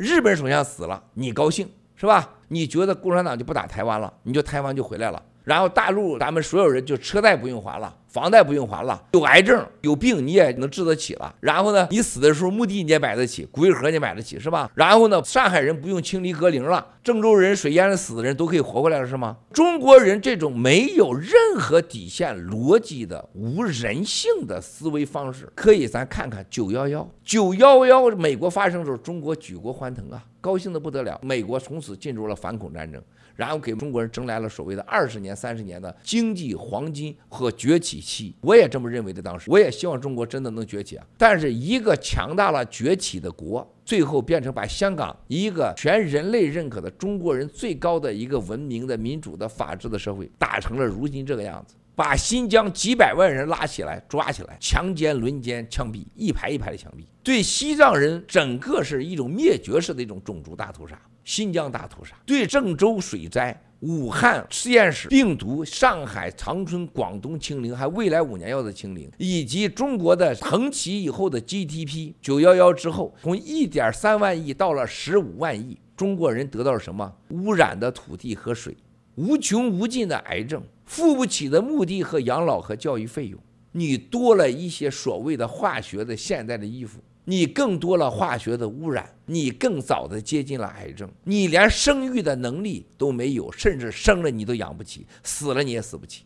日本首相死了，你高兴是吧？你觉得共产党就不打台湾了，你就台湾就回来了，然后大陆咱们所有人就车贷不用还了。房贷不用还了，有癌症有病你也能治得起了。然后呢，你死的时候墓地你也买得起，骨灰盒你也买得起，是吧？然后呢，上海人不用清理隔零了，郑州人水淹了死的人都可以活过来了，是吗？中国人这种没有任何底线、逻辑的、无人性的思维方式，可以咱看看九幺幺，九幺幺美国发生的时候，中国举国欢腾啊。高兴的不得了，美国从此进入了反恐战争，然后给中国人争来了所谓的二十年、三十年的经济黄金和崛起期。我也这么认为的，当时我也希望中国真的能崛起啊！但是一个强大了崛起的国。最后变成把香港一个全人类认可的中国人最高的一个文明的民主的法治的社会打成了如今这个样子，把新疆几百万人拉起来抓起来，强奸、轮奸、枪毙，一排一排的枪毙，对西藏人整个是一种灭绝式的一种种族大屠杀。新疆大屠杀，对郑州水灾、武汉实验室病毒、上海、长春、广东清零，还未来五年要的清零，以及中国的腾起以后的 GDP，九幺幺之后从一点三万亿到了十五万亿，中国人得到了什么？污染的土地和水，无穷无尽的癌症，付不起的墓地和养老和教育费用。你多了一些所谓的化学的现代的衣服，你更多了化学的污染，你更早的接近了癌症，你连生育的能力都没有，甚至生了你都养不起，死了你也死不起。